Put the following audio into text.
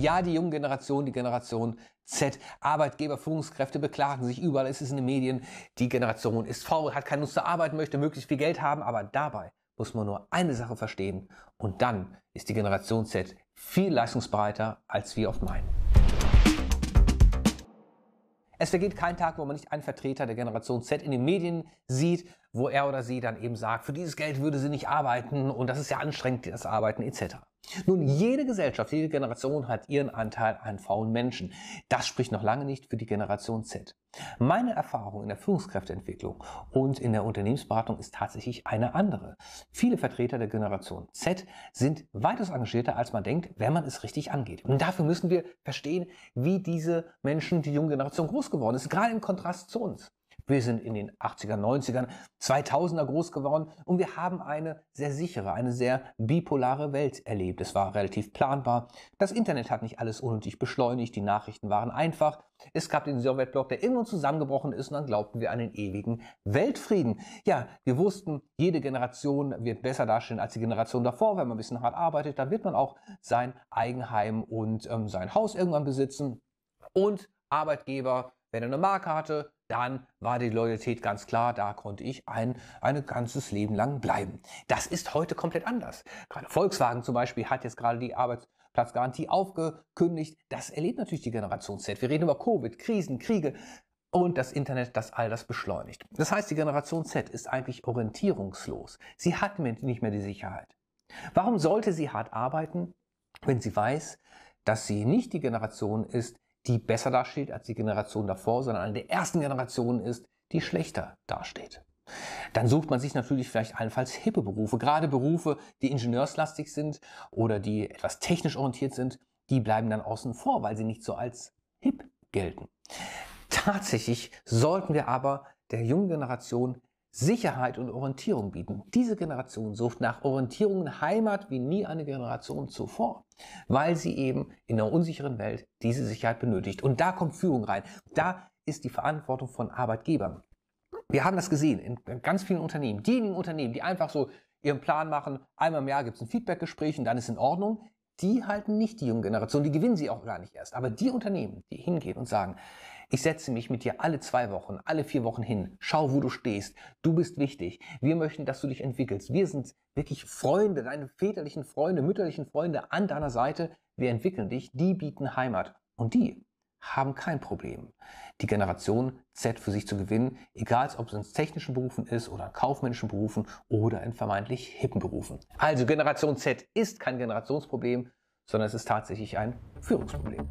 Ja, die junge Generation, die Generation Z. Arbeitgeber, Führungskräfte beklagen sich überall, es ist in den Medien, die Generation ist faul, hat keine Lust zu arbeiten, möchte möglichst viel Geld haben, aber dabei muss man nur eine Sache verstehen und dann ist die Generation Z viel leistungsbereiter, als wir oft meinen. Es vergeht kein Tag, wo man nicht einen Vertreter der Generation Z in den Medien sieht, wo er oder sie dann eben sagt, für dieses Geld würde sie nicht arbeiten und das ist ja anstrengend, das Arbeiten etc. Nun, jede Gesellschaft, jede Generation hat ihren Anteil an faulen Menschen. Das spricht noch lange nicht für die Generation Z. Meine Erfahrung in der Führungskräfteentwicklung und in der Unternehmensberatung ist tatsächlich eine andere. Viele Vertreter der Generation Z sind weitaus engagierter, als man denkt, wenn man es richtig angeht. Und dafür müssen wir verstehen, wie diese Menschen, die junge Generation groß geworden ist, gerade im Kontrast zu uns. Wir sind in den 80er, 90 er 2000er groß geworden und wir haben eine sehr sichere, eine sehr bipolare Welt erlebt. Es war relativ planbar. Das Internet hat nicht alles unnötig beschleunigt. Die Nachrichten waren einfach. Es gab den Sowjetblock, der irgendwann zusammengebrochen ist und dann glaubten wir an den ewigen Weltfrieden. Ja, wir wussten, jede Generation wird besser dastehen als die Generation davor. Wenn man ein bisschen hart arbeitet, dann wird man auch sein Eigenheim und ähm, sein Haus irgendwann besitzen. Und Arbeitgeber, wenn er eine Marke hatte, dann war die Loyalität ganz klar, da konnte ich ein, ein ganzes Leben lang bleiben. Das ist heute komplett anders. Gerade Volkswagen zum Beispiel hat jetzt gerade die Arbeitsplatzgarantie aufgekündigt. Das erlebt natürlich die Generation Z. Wir reden über Covid, Krisen, Kriege und das Internet, das all das beschleunigt. Das heißt, die Generation Z ist eigentlich orientierungslos. Sie hat nicht mehr die Sicherheit. Warum sollte sie hart arbeiten, wenn sie weiß, dass sie nicht die Generation ist, die besser dasteht als die Generation davor, sondern eine der ersten Generationen ist, die schlechter dasteht. Dann sucht man sich natürlich vielleicht allenfalls hippe Berufe, gerade Berufe, die ingenieurslastig sind oder die etwas technisch orientiert sind, die bleiben dann außen vor, weil sie nicht so als hip gelten. Tatsächlich sollten wir aber der jungen Generation Sicherheit und Orientierung bieten. Diese Generation sucht nach Orientierung und Heimat wie nie eine Generation zuvor, weil sie eben in einer unsicheren Welt diese Sicherheit benötigt. Und da kommt Führung rein. Da ist die Verantwortung von Arbeitgebern. Wir haben das gesehen in ganz vielen Unternehmen. Diejenigen Unternehmen, die einfach so ihren Plan machen, einmal im Jahr gibt es ein Feedbackgespräch und dann ist in Ordnung, die halten nicht die junge Generation, die gewinnen sie auch gar nicht erst. Aber die Unternehmen, die hingehen und sagen, ich setze mich mit dir alle zwei Wochen, alle vier Wochen hin. Schau, wo du stehst. Du bist wichtig. Wir möchten, dass du dich entwickelst. Wir sind wirklich Freunde, deine väterlichen Freunde, mütterlichen Freunde an deiner Seite. Wir entwickeln dich. Die bieten Heimat. Und die haben kein Problem, die Generation Z für sich zu gewinnen, egal ob es in technischen Berufen ist oder in kaufmännischen Berufen oder in vermeintlich hippen Berufen. Also Generation Z ist kein Generationsproblem, sondern es ist tatsächlich ein Führungsproblem.